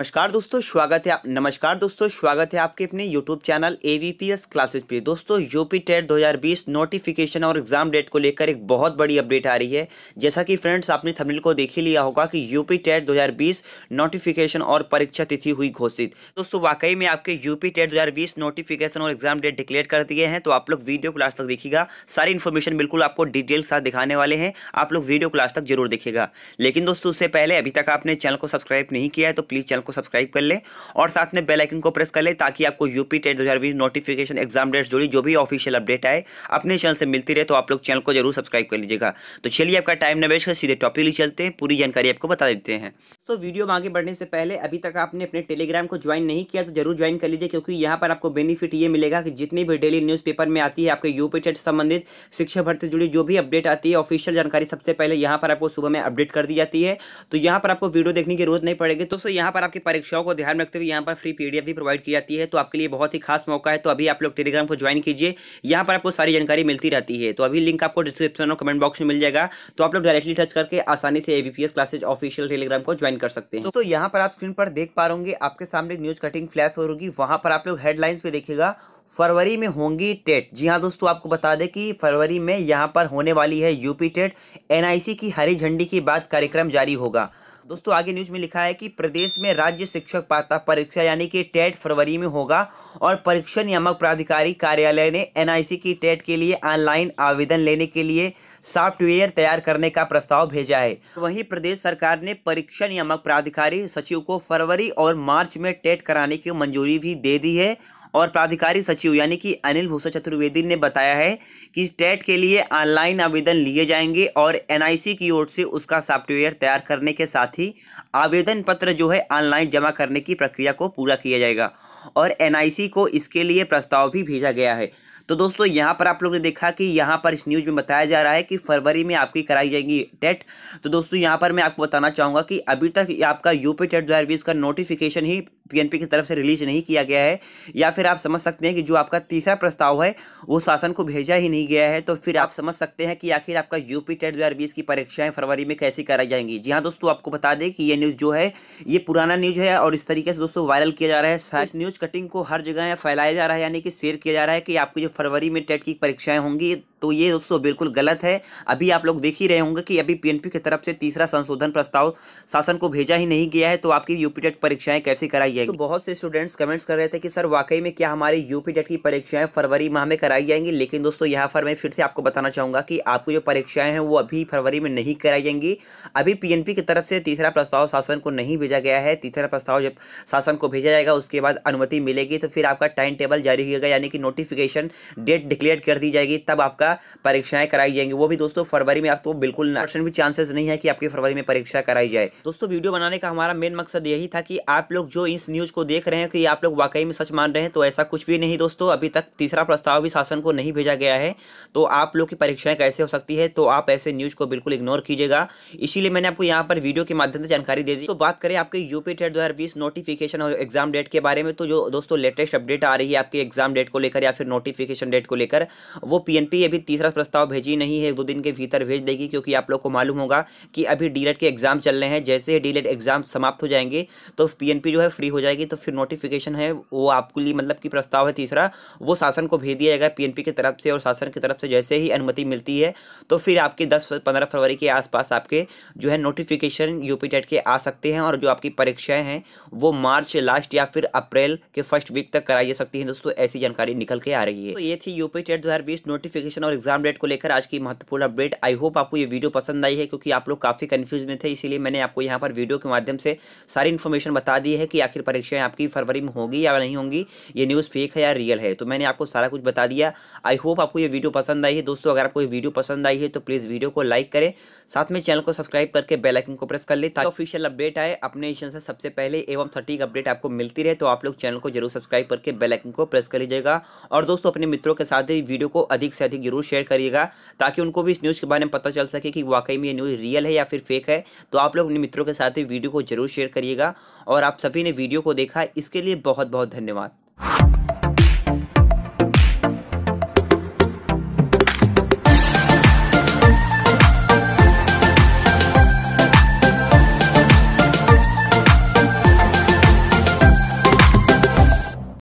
नमस्कार दोस्तों स्वागत है आप नमस्कार दोस्तों स्वागत है आपके अपने YouTube channel A V P S classes पे दोस्तों यूपी टेट 2020 नोटिफिकेशन और एग्जाम डेट को लेकर एक बहुत बड़ी अपडेट आ रही है जैसा कि फ्रेंड्स आपने थंबनेल को देख ही लिया होगा कि यूपी टेट 2020 नोटिफिकेशन और परीक्षा तिथि हुई घोषित दोस्तों वाकई में आपके यूपी टेट दो नोटिफिकेशन और एग्जाम डेट डिक्लेयर कर दिए हैं तो आप लोग वीडियो क्लास तक देखिएगा सारी इन्फॉर्मेशन बिल्कुल आपको डिटेल साथ दिखाने वाले हैं आप लोग वीडियो क्लास तक जरूर देखेगा लेकिन दोस्तों उससे पहले अभी तक आपने चैनल को सब्सक्राइब नहीं किया है तो प्लीज़ चैनल को सब्सक्राइब कर लें और साथ में बेल आइकन को प्रेस कर लें ताकि आपको यूपी टेट दो नोटिफिकेशन एग्जाम डेट जुड़ी जो भी ऑफिशियल अपडेट आए अपने चैनल से मिलती रहे तो आप लोग चैनल को जरूर सब्सक्राइब कर लीजिएगा तो चलिए आपका टाइम निवेश कर सीधे टॉपिक ही चलते हैं पूरी जानकारी आपको बता देते हैं दोस्तों वीडियो में आगे बढ़ने से पहले अभी तक आपने अपने टेलीग्राम को ज्वाइन नहीं किया तो जरूर ज्वाइन कर लीजिए क्योंकि यहाँ पर आपको बेनिफिट ये मिलेगा कि जितनी भी डेली न्यूज़पेपर में आती है आपके यूपी टेट e संबंधित शिक्षा भर्ती जुड़ी जो भी अपडेट आती है ऑफिशियल जानकारी सबसे पहले यहाँ पर आपको सुबह में अपडेट कर दी जाती है तो यहाँ पर आपको वीडियो देखने की जरूरत नहीं पड़ेगी तो दोस्तों यहाँ पर आपकी परीक्षाओं को ध्यान रखते हुए यहाँ पर फ्री पीडीएफ भी प्रोवाइड की जाती है तो आपके लिए बहुत ही खास मौका है तो अभी आप लोग टेलीग्राम को ज्वाइन कीजिए यहाँ पर आपको सारी जानकारी मिलती रहती है तो अभी लिंक आपको डिस्क्रिप्शन और कमेंट बॉक्स में मिल जाएगा तो आप लोग डायरेक्टली टच करके आसानी से एबीपीएस क्लासेज ऑफिशियल टेलीग्राम को ज्वाइन कर सकते हैं दोस्तों यहाँ पर आप स्क्रीन पर देख पा रहे आपके सामने न्यूज कटिंग फ्लैश हो रही वहां पर आप लोग हेडलाइंस पे देखेगा फरवरी में होंगी टेट जी हाँ दोस्तों आपको बता दें कि फरवरी में यहाँ पर होने वाली है यूपी टेट एनआईसी की हरी झंडी की बात कार्यक्रम जारी होगा दोस्तों आगे न्यूज में लिखा है कि प्रदेश में राज्य शिक्षक पात्रता परीक्षा यानी कि टेट फरवरी में होगा और परीक्षा नियामक प्राधिकारी कार्यालय ने एनआईसी की टेट के लिए ऑनलाइन आवेदन लेने के लिए सॉफ्टवेयर तैयार करने का प्रस्ताव भेजा है वहीं प्रदेश सरकार ने परीक्षा नियामक प्राधिकारी सचिव को फरवरी और मार्च में टेट कराने की मंजूरी भी दे दी है और प्राधिकारी सचिव यानी कि अनिल भूषण चतुर्वेदी ने बताया है कि टेट के लिए ऑनलाइन आवेदन लिए जाएंगे और एनआईसी की ओर से उसका सॉफ्टवेयर तैयार करने के साथ ही आवेदन पत्र जो है ऑनलाइन जमा करने की प्रक्रिया को पूरा किया जाएगा और एनआईसी को इसके लिए प्रस्ताव भी भेजा गया है तो दोस्तों यहाँ पर आप लोग ने देखा कि यहाँ पर इस न्यूज़ में बताया जा रहा है कि फरवरी में आपकी कराई जाएगी टेट तो दोस्तों यहाँ पर मैं आपको बताना चाहूँगा कि अभी तक आपका यूपी टेट दो का नोटिफिकेशन ही पीएनपी की तरफ से रिलीज नहीं किया गया है या फिर आप समझ सकते हैं कि जो आपका तीसरा प्रस्ताव है वो शासन को भेजा ही नहीं गया है तो फिर आप समझ सकते हैं कि आखिर आपका यूपी टेट दो की परीक्षाएं फरवरी में कैसी कराई जाएंगी जी हाँ दोस्तों आपको बता दें कि ये न्यूज़ जो है ये पुराना न्यूज़ है और इस तरीके से दोस्तों वायरल किया जा रहा है इस न्यूज़ कटिंग को हर जगह फैलाया जा रहा है यानी कि शेयर किया जा रहा है कि आपकी जो फरवरी में टेट की परीक्षाएं होंगी तो ये दोस्तों बिल्कुल गलत है अभी आप लोग देख ही रहे होंगे कि अभी पीएनपी की तरफ से तीसरा संशोधन प्रस्ताव शासन को भेजा ही नहीं गया है तो आपकी यूपी टेट परीक्षाएं कैसे कराई जाएगी तो बहुत से स्टूडेंट्स कमेंट्स कर रहे थे कि सर वाकई में क्या हमारी यूपी डेट की परीक्षाएं फरवरी माह में कराई जाएंगी लेकिन दोस्तों यहाँ पर मैं फिर से आपको बताना चाहूंगा कि आपकी जो परीक्षाएं हैं वो अभी फरवरी में नहीं कराई जाएंगी अभी पी की तरफ से तीसरा प्रस्ताव शासन को नहीं भेजा गया है तीसरा प्रस्ताव जब शासन को भेजा जाएगा उसके बाद अनुमति मिलेगी तो फिर आपका टाइम टेबल जारी किया गया यानी कि नोटिफिकेशन डेट डिक्लेयर कर दी जाएगी तब आपका परीक्षाएं कराई जाएंगी वो भी दोस्तों फरवरी में आपको तो बिल्कुल भी चांसेस नहीं है कि आपकी फरवरी में परीक्षा कराई जाए दोस्तों वीडियो बनाने का हमारा मेन मकसद यही था कि आप लोग जो इस न्यूज़ को देख रहे हैं कि आप लोग वाकई में सच मान रहे हैं तो ऐसा कुछ भी नहीं दोस्तों अभी तक तीसरा प्रस्ताव भी शासन को नहीं भेजा गया है तो आप लोग की परीक्षाएँ कैसे हो सकती है तो आप ऐसे न्यूज़ को बिल्कुल इग्नोर कीजिएगा इसीलिए मैंने आपको यहाँ पर वीडियो के माध्यम से जानकारी दे दी तो बात करें आपके यू पी टेट नोटिफिकेशन और एग्जाम डेट के बारे में तो जो दोस्तों लेटेस्ट अपडेट आ रही है आपके एग्जाम डेट को लेकर या फिर नोटिफिकेशन डेट को लेकर वो पी अभी तीसरा प्रस्ताव भेजी नहीं है एक दो दिन के भीतर भेज देगी क्योंकि आप लोग को मालूम होगा कि अभी डीलेट के एग्जाम चल रहे हैं जैसे ही डीलेट एग्जाम समाप्त हो जाएंगे तो पी जो है फ्री हो जाएगी तो फिर नोटिफिकेशन है वो आपके लिए मतलब कि प्रस्ताव है तीसरा वो शासन को भेज दिया जाएगा पीएनपी की तरफ से और शासन की तरफ से जैसे ही अनुमति मिलती है तो फिर आपकी दस पंद्रह फरवरी के आसपास आपके जो है नोटिफिकेशन यू टेट के आ सकते हैं और जो आपकी परीक्षाएँ हैं वो मार्च लास्ट या फिर अप्रैल के फर्स्ट वीक तक कराई जा सकती हैं दोस्तों ऐसी जानकारी निकल के आ रही है तो ये थी यूपी टेट नोटिफिकेशन और एग्जाम डेट को लेकर आज की महत्वपूर्ण अपडेट आई होप आपको ये वीडियो पसंद आई है क्योंकि आप लोग काफ़ी कन्फ्यूज में थे इसीलिए मैंने आपको यहाँ पर वीडियो के माध्यम से सारी इन्फॉर्मेशन बता दी है कि आखिर की परीक्षाएं आपकी फरवरी में होंगी या नहीं होंगी ये न्यूज़ फेक है या रियल है तो मैंने आपको सारा कुछ बता दिया आई होप आपको ये वीडियो पसंद आई है दोस्तों अगर आपको ये वीडियो पसंद आई है तो प्लीज़ वीडियो को लाइक करें साथ में चैनल को सब्सक्राइब करके बेलाइकन को प्रेस कर ले ताकि ऑफिशियल अपडेट आए अपने चैनल से सबसे पहले एवं सटीक अपडेट आपको मिलती रहे तो आप लोग चैनल को जरूर सब्सक्राइब करके बेलाइकन को प्रेस कर लीजिएगा और दोस्तों अपने मित्रों के साथ ही वीडियो को अधिक से अधिक जरूर शेयर करिएगा ताकि उनको भी इस न्यूज़ के बारे में पता चल सके कि वाकई में ये न्यूज़ रियल है या फिर फेक है तो आप लोग अपने मित्रों के साथ ही वीडियो को जरूर शेयर करिएगा और आप सभी ने वीडियो वीडियो को देखा इसके लिए बहुत बहुत धन्यवाद